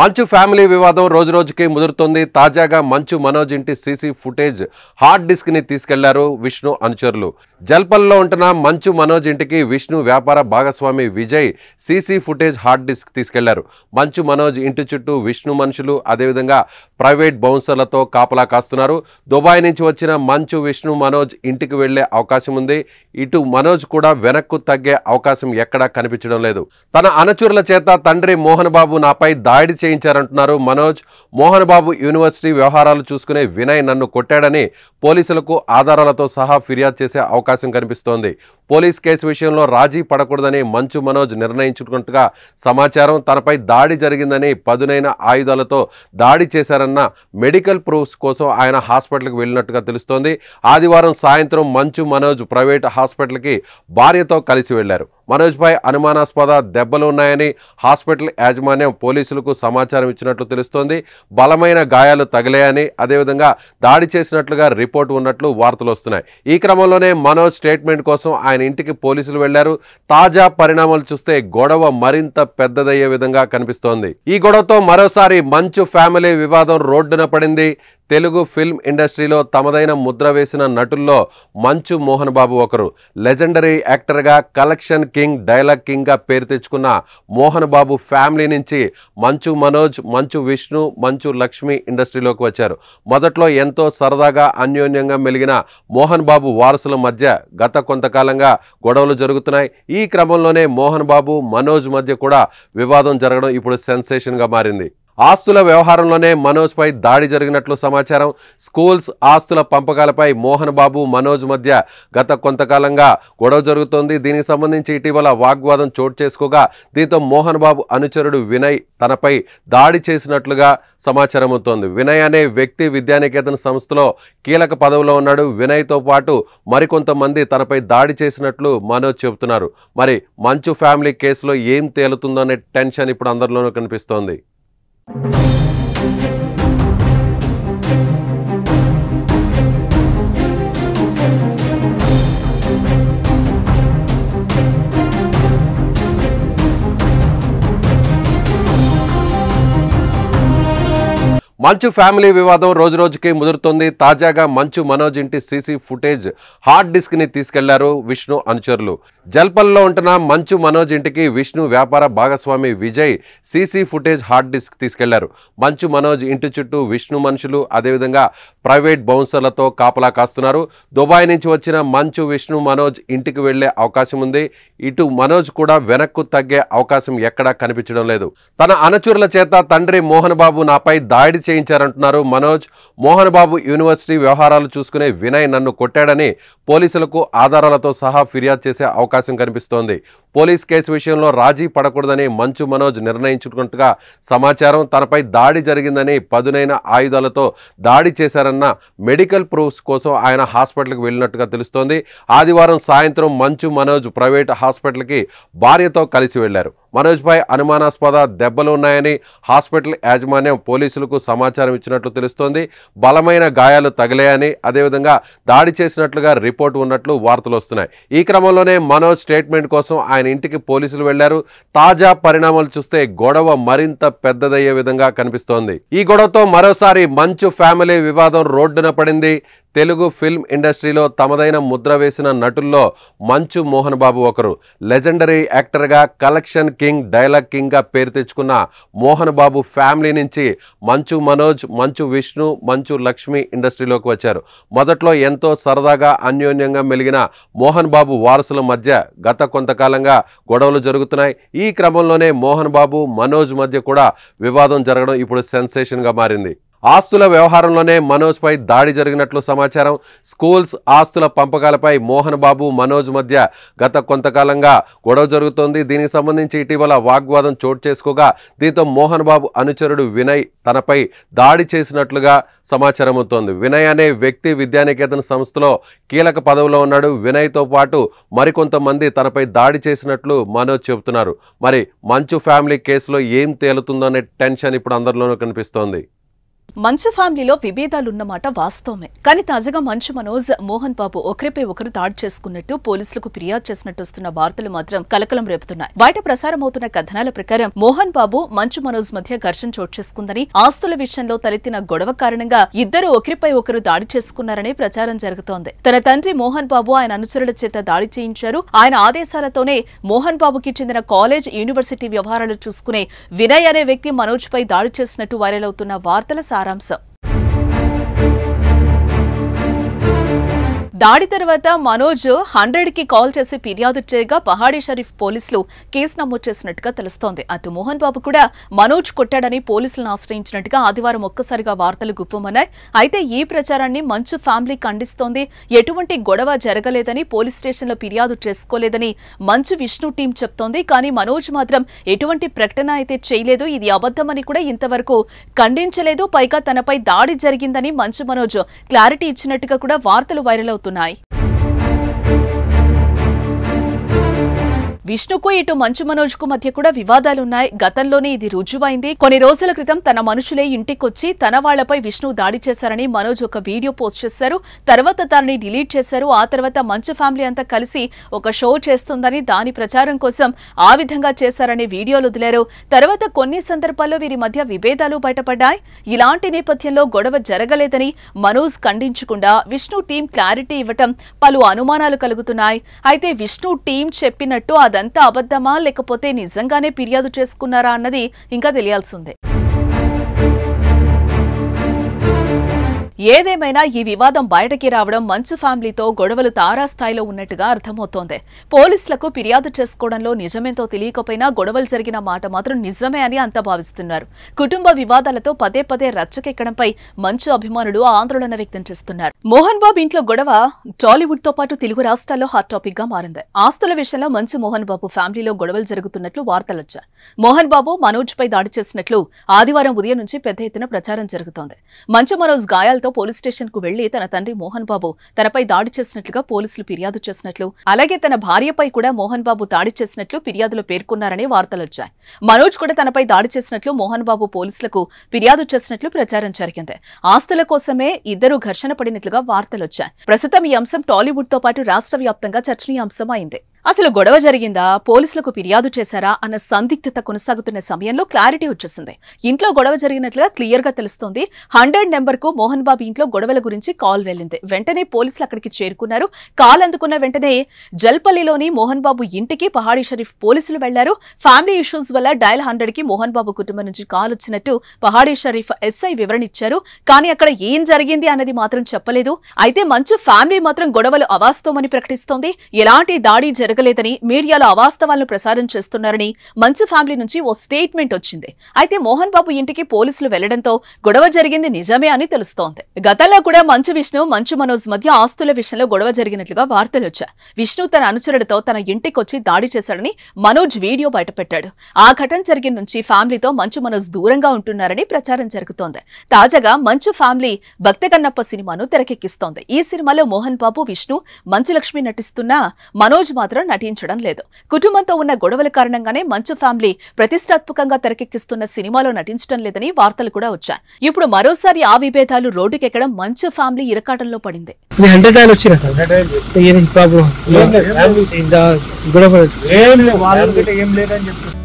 మంచు ఫ్యామిలీ వివాదం రోజు రోజుకి ముదురుతోంది తాజాగా మంచు మనోజ్ ఇంటి సీసీ ఫుటేజ్ హార్డ్ డిస్క్ని తీసుకెళ్లారు విష్ణు అనుచరులు జల్పల్లో ఉంటున్న మంచు మనోజ్ ఇంటికి విష్ణు వ్యాపార భాగస్వామి Vijay CC footage hard disk తీసుకెళ్లారు మంచు మనోజ్ ఇంటి చుట్టూ విష్ణు మనుషులు అదేవిధంగా ప్రైవేట్ బౌన్సర్లతో కాపలా కాస్తున్నారు దుబాయ్ నుంచి వచ్చిన మంచు విష్ణు మనోజ్ ఇంటికి వెళ్లే అవకాశం ఉంది ఇటు మనోజ్ కూడా వెనక్కు తగ్గే అవకాశం ఎక్కడా కనిపించడం లేదు తన అనుచరుల చేత తండ్రి మోహన్ బాబు నాపై దాడి చేయించారంటున్నారు మనోజ్ మోహన్ బాబు యూనివర్సిటీ వ్యవహారాలు చూసుకునే వినయ్ నన్ను కొట్టాడని పోలీసులకు ఆధారాలతో సహా ఫిర్యాదు చేసే అవకాశం అవకాశం కనిపిస్తోంది పోలీస్ కేసు విషయంలో రాజీ పడకూడదని మంచు మనోజ్ నిర్ణయించుకున్నట్టుగా సమాచారం తనపై దాడి జరిగిందని పదునైన ఆయుధాలతో దాడి చేశారన్న మెడికల్ ప్రూఫ్స్ కోసం ఆయన హాస్పిటల్కి వెళ్ళినట్టుగా తెలుస్తోంది ఆదివారం సాయంత్రం మంచు మనోజ్ ప్రైవేట్ హాస్పిటల్కి భార్యతో కలిసి వెళ్లారు మనోజ్పై అనుమానాస్పద దెబ్బలు ఉన్నాయని హాస్పిటల్ యాజమాన్యం పోలీసులకు సమాచారం ఇచ్చినట్లు తెలుస్తోంది బలమైన గాయాలు తగిలాయని అదేవిధంగా దాడి చేసినట్లుగా రిపోర్టు ఉన్నట్లు వార్తలు వస్తున్నాయి ఈ క్రమంలోనే మనోజ్ స్టేట్మెంట్ కోసం ఆయన ఆయన ఇంటికి పోలీసులు వెళ్లారు తాజా పరిణామాలు చూస్తే గొడవ మరింత పెద్దదయ్యే విధంగా కనిపిస్తోంది ఈ గొడవతో మరోసారి మంచు ఫ్యామిలీ వివాదం రోడ్డున పడింది తెలుగు ఫిల్మ్ ఇండస్ట్రీలో తమదైన ముద్ర వేసిన నటుల్లో మంచు మోహన్ బాబు ఒకరు లెజెండరీ యాక్టర్గా కలెక్షన్ కింగ్ డైలాగ్ కింగ్గా పేరు తెచ్చుకున్న మోహన్ బాబు ఫ్యామిలీ నుంచి మంచు మనోజ్ మంచు విష్ణు మంచు లక్ష్మి ఇండస్ట్రీలోకి వచ్చారు మొదట్లో ఎంతో సరదాగా అన్యోన్యంగా మెలిగిన మోహన్ బాబు వారసుల మధ్య గత కొంతకాలంగా కారణంగా గొడవలు జరుగుతున్నాయి ఈ క్రమంలోనే మోహన్ బాబు మనోజ్ మధ్య కూడా వివాదం జరగడం ఇప్పుడు సెన్సేషన్గా మారింది ఆస్తుల వ్యవహారంలోనే మనోజ్పై దాడి జరిగినట్లు సమాచారం స్కూల్స్ ఆస్తుల పంపకాలపై మోహన్ బాబు మనోజ్ మధ్య గత కొంతకాలంగా గొడవ జరుగుతోంది దీనికి సంబంధించి ఇటీవల వాగ్వాదం చోటు చేసుకోగా దీంతో మోహన్ బాబు అనుచరుడు వినయ్ తనపై దాడి చేసినట్లుగా సమాచారం అవుతోంది వినయ్ అనే వ్యక్తి విద్యానికేతన సంస్థలో కీలక పదవిలో ఉన్నాడు వినయ్తో పాటు మరికొంతమంది తనపై దాడి చేసినట్లు మనోజ్ చెబుతున్నారు మరి మంచు ఫ్యామిలీ కేసులో ఏం తేలుతుందో అనే టెన్షన్ ఇప్పుడు అందరిలోనూ కనిపిస్తోంది మంచు ఫ్యామిలీ వివాదం రోజు రోజుకి ముదురుతోంది తాజాగా మంచు మనోజ్ ఇంటి సీసీ ఫుటేజ్ హార్డ్ డిస్క్ ని తీసుకెళ్లారు విష్ణు అనుచరులు జల్పల్లో ఉంటున్న మంచు మనోజ్ ఇంటికి విష్ణు వ్యాపార భాగస్వామి Vijay CC footage hard disk తీసుకెళ్లారు మంచు మనోజ్ ఇంటి చుట్టూ విష్ణు మనుషులు అదేవిధంగా ప్రైవేట్ బౌన్సర్లతో కాపలా కాస్తున్నారు దుబాయ్ నుంచి వచ్చిన మంచు విష్ణు మనోజ్ ఇంటికి వెళ్లే అవకాశం ఉంది ఇటు మనోజ్ కూడా వెనక్కు తగ్గే అవకాశం ఎక్కడా కనిపించడం లేదు తన అనుచరుల చేత తండ్రి మోహన్ బాబు నాపై దాడి చేయించారంటున్నారు మనోజ్ మోహన్ బాబు యూనివర్సిటీ వ్యవహారాలు చూసుకునే వినయ్ నన్ను కొట్టాడని పోలీసులకు ఆధారాలతో సహా ఫిర్యాదు చేసే అవకాశం అవకాశం కనిపిస్తోంది పోలీస్ కేసు విషయంలో రాజీ పడకూడదని మంచు మనోజ్ నిర్ణయించుకున్నట్టుగా సమాచారం తనపై దాడి జరిగిందని పదునైన ఆయుధాలతో దాడి చేశారన్న మెడికల్ ప్రూఫ్స్ కోసం ఆయన హాస్పిటల్కి వెళ్ళినట్టుగా తెలుస్తోంది ఆదివారం సాయంత్రం మంచు మనోజ్ ప్రైవేట్ హాస్పిటల్కి భార్యతో కలిసి వెళ్లారు మనోజ్పై అనుమానాస్పద దెబ్బలు ఉన్నాయని హాస్పిటల్ యాజమాన్యం పోలీసులకు సమాచారం ఇచ్చినట్లు తెలుస్తోంది బలమైన గాయాలు తగిలాయని అదేవిధంగా దాడి చేసినట్లుగా రిపోర్టు ఉన్నట్లు వార్తలు వస్తున్నాయి ఈ క్రమంలోనే మనోజ్ స్టేట్మెంట్ కోసం ఆయన ఇంటికి పోలీసులు వెళ్లారు తాజా పరిణామాలు చూస్తే గొడవ మరింత పెద్దదయ్యే విధంగా కనిపిస్తోంది ఈ గొడవతో మరోసారి మంచు ఫ్యామిలీ వివాదం రోడ్డున పడింది తెలుగు ఫిల్మ్ ఇండస్ట్రీలో తమదైన ముద్ర వేసిన నటుల్లో మంచు మోహన్ బాబు ఒకరు లెజెండరీ యాక్టర్గా కలెక్షన్ కింగ్ డైలాగ్ కింగ్గా పేరు తెచ్చుకున్న మోహన్ బాబు ఫ్యామిలీ నుంచి మంచు మనోజ్ మంచు విష్ణు మంచు లక్ష్మి ఇండస్ట్రీలోకి వచ్చారు మొదట్లో ఎంతో సరదాగా అన్యోన్యంగా మెలిగిన మోహన్ బాబు వారసుల మధ్య గత కొంతకాలంగా గొడవలు జరుగుతున్నాయి ఈ క్రమంలోనే మోహన్ బాబు మనోజ్ మధ్య కూడా వివాదం జరగడం ఇప్పుడు సెన్సేషన్గా మారింది ఆస్తుల వ్యవహారంలోనే మనోజ్పై దాడి జరిగినట్లు సమాచారం స్కూల్స్ ఆస్తుల పంపకాలపై మోహన్ బాబు మనోజ్ మధ్య గత కొంతకాలంగా గొడవ జరుగుతోంది దీనికి సంబంధించి ఇటీవల వాగ్వాదం చోటు చేసుకోగా దీంతో మోహన్ బాబు అనుచరుడు వినయ్ తనపై దాడి చేసినట్లుగా సమాచారం అవుతోంది వినయ్ అనే వ్యక్తి విద్యానికేతన సంస్థలో కీలక పదవిలో ఉన్నాడు వినయ్తో పాటు మరికొంతమంది తనపై దాడి చేసినట్లు మనోజ్ చెబుతున్నారు మరి మంచు ఫ్యామిలీ కేసులో ఏం తేలుతుందో అనే టెన్షన్ ఇప్పుడు అందరిలోనూ కనిపిస్తోంది మంచు ఫ్యామిలీలో విభేదాలున్నమాట వాస్తవమే కానీ తాజాగా మంచు మనోజ్ మోహన్ బాబు ఒకరిపై ఒకరు దాడి చేసుకున్నట్టు పోలీసులకు ఫిర్యాదు చేసినట్టు వస్తున్న వార్తలు మాత్రం కలకలం రేపుతున్నాయి బయట ప్రసారం అవుతున్న కథనాల ప్రకారం మోహన్ బాబు మంచు మనోజ్ మధ్య ఘర్షణ చోటు చేసుకుందని ఆస్తుల విషయంలో తలెత్తిన గొడవ కారణంగా ఇద్దరు ఒకరిపై ఒకరు దాడి చేసుకున్నారనే ప్రచారం జరుగుతోంది తన తండ్రి మోహన్ బాబు ఆయన అనుచరుల చేత దాడి చేయించారు ఆయన ఆదేశాలతోనే మోహన్ బాబుకి చెందిన కాలేజ్ యూనివర్సిటీ వ్యవహారాలు చూసుకునే వినయ్ అనే వ్యక్తి మనోజ్ పై దాడి చేసినట్టు వైరల్ అవుతున్న వార్తల ಸಾರಾಂಶ దాడి తర్వాత మనోజ్ హండ్రెడ్ కి కాల్ చేసి ఫిర్యాదు చేయగా పహాడీ షరీఫ్ పోలీసులు కేసు నమోదు చేసినట్టుగా తెలుస్తోంది అటు మోహన్ బాబు కూడా మనోజ్ కొట్టాడని పోలీసులను ఆశ్రయించినట్టుగా ఆదివారం ఒక్కసారిగా వార్తలు గుప్పమన్నాయి అయితే ఈ ప్రచారాన్ని మంచు ఫ్యామిలీ ఖండిస్తోంది ఎటువంటి గొడవ జరగలేదని పోలీస్ స్టేషన్లో ఫిర్యాదు చేసుకోలేదని మంచు విష్ణు టీం చెప్తోంది కానీ మనోజ్ మాత్రం ఎటువంటి ప్రకటన అయితే చేయలేదు ఇది అబద్దమని కూడా ఇంతవరకు ఖండించలేదు పైగా తనపై దాడి జరిగిందని మంచు మనోజ్ క్లారిటీ ఇచ్చినట్టుగా కూడా వార్తలు వైరల్ అవుతాయి అవుతున్నాయి విష్ణుకు ఇటు మంచు మనోజ్ కు మధ్య కూడా వివాదాలున్నాయి గతంలోనే ఇది రుజువైంది కొన్ని రోజుల క్రితం తన మనుషులే ఇంటికొచ్చి తన వాళ్లపై విష్ణు దాడి చేశారని మనోజ్ ఒక వీడియో పోస్ట్ చేశారు తర్వాత దానిని డిలీట్ చేశారు ఆ తర్వాత మంచు ఫ్యామిలీ అంతా కలిసి ఒక షో చేస్తుందని దాని ప్రచారం కోసం ఆ విధంగా చేశారని వీడియోలు వదిలారు తర్వాత కొన్ని సందర్భాల్లో వీరి మధ్య విభేదాలు బయటపడ్డాయి ఇలాంటి నేపథ్యంలో గొడవ జరగలేదని మనోజ్ ఖండించకుండా విష్ణు టీం క్లారిటీ ఇవ్వటం పలు అనుమానాలు కలుగుతున్నాయి అయితే విష్ణు టీం చెప్పినట్టు అదంతా అబద్ధమా లేకపోతే నిజంగానే ఫిర్యాదు చేసుకున్నారా అన్నది ఇంకా తెలియాల్సిందే ఏదేమైనా ఈ వివాదం బయటకి రావడం మంచు ఫ్యామిలీతో గొడవలు తారాస్థాయిలో ఉన్నట్టుగా అర్థమవుతోంది పోలీసులకు ఫిర్యాదు చేసుకోవడంలో నిజమేంతో తెలియకపోయినా గొడవలు జరిగిన మాట మాత్రం నిజమే అని అంతా భావిస్తున్నారు కుటుంబ వివాదాలతో పదే పదే రచ్చకెక్కడంపై మంచు అభిమానులు ఆందోళన వ్యక్తం చేస్తున్నారు మోహన్ బాబు ఇంట్లో గొడవ టాలీవుడ్ తో పాటు తెలుగు రాష్ట్రాల్లో హాట్ టాపిక్ గా మారింది ఆస్తుల విషయంలో మంచు మోహన్ బాబు ఫ్యామిలీలో గొడవలు జరుగుతున్నట్లు వచ్చాయి మోహన్ బాబు మనోజ్ పై దాడి చేసినట్లు ఆదివారం ఉదయం నుంచి పెద్ద ఎత్తున ప్రచారం జరుగుతోంది మంచు మనోజ్ గాయాలతో పోలీస్ స్టేషన్ కు వెళ్లి తన తండ్రి మోహన్ బాబు తనపై దాడి చేసినట్లుగా పోలీసులు ఫిర్యాదు చేసినట్లు అలాగే తన భార్యపై కూడా మోహన్ బాబు దాడి చేసినట్లు ఫిర్యాదులో పేర్కొన్నారని వార్తలొచ్చాయి మనోజ్ కూడా తనపై దాడి చేసినట్లు మోహన్ బాబు పోలీసులకు ఫిర్యాదు చేసినట్లు ప్రచారం జరిగింది ఆస్తుల కోసమే ఇద్దరు ఘర్షణ పడినట్లుగా వార్తలొచ్చాయి ప్రస్తుతం ఈ అంశం టాలీవుడ్ తో పాటు రాష్ట్ర వ్యాప్తంగా చర్చనీయాంశం అయింది అసలు గొడవ జరిగిందా పోలీసులకు ఫిర్యాదు చేశారా అన్న సందిగ్ధత కొనసాగుతున్న సమయంలో క్లారిటీ వచ్చేసింది ఇంట్లో గొడవ జరిగినట్లుగా క్లియర్ గా తెలుస్తోంది హండ్రెడ్ కు మోహన్ బాబు ఇంట్లో గొడవల గురించి కాల్ వెళ్లింది వెంటనే పోలీసులు అక్కడికి చేరుకున్నారు కాల్ అందుకున్న వెంటనే జల్పల్లిలోని మోహన్ బాబు ఇంటికి పహాడీ షరీఫ్ పోలీసులు వెళ్లారు ఫ్యామిలీ ఇష్యూస్ వల్ల డయల్ కి మోహన్ బాబు కుటుంబం నుంచి కాల్ వచ్చినట్టు పహాడీ షరీఫ్ ఎస్ఐ వివరణ ఇచ్చారు కానీ అక్కడ ఏం జరిగింది అన్నది మాత్రం చెప్పలేదు అయితే మంచు ఫ్యామిలీ మాత్రం గొడవలు అవాస్తవమని ప్రకటిస్తోంది ఎలాంటి దాడి జరగ జరగలేదని మీడియాలో అవాస్తవాలను ప్రసారం చేస్తున్నారని మంచు ఫ్యామిలీ నుంచి ఓ స్టేట్మెంట్ వచ్చింది అయితే మోహన్ బాబు ఇంటికి పోలీసులు వెళ్లడంతో గొడవ జరిగింది నిజమే అని తెలుస్తోంది గతంలో కూడా మంచు విష్ణు మంచు మనోజ్ మధ్య ఆస్తుల విషయంలో గొడవ జరిగినట్లుగా వార్తలు వచ్చాయి విష్ణు తన అనుచరుడితో తన ఇంటికొచ్చి దాడి చేశాడని మనోజ్ వీడియో బయటపెట్టాడు ఆ ఘటన జరిగిన నుంచి ఫ్యామిలీతో మంచు మనోజ్ దూరంగా ఉంటున్నారని ప్రచారం జరుగుతోంది తాజాగా మంచు ఫ్యామిలీ భక్త కన్నప్ప సినిమాను తెరకెక్కిస్తోంది ఈ సినిమాలో మోహన్ బాబు విష్ణు మంచు లక్ష్మి నటిస్తున్నా మనోజ్ మాత్రం నటించడం లేదు కుటుంబంతో ఉన్న గొడవల కారణంగానే మంచు ఫ్యామిలీ ప్రతిష్టాత్మకంగా తెరకెక్కిస్తున్న సినిమాలో నటించడం లేదని వార్తలు కూడా వచ్చాయి ఇప్పుడు మరోసారి ఆ విభేదాలు రోడ్డుకెక్కడం మంచు ఫ్యామిలీ ఇరకాటంలో పడింది ఏం లేదని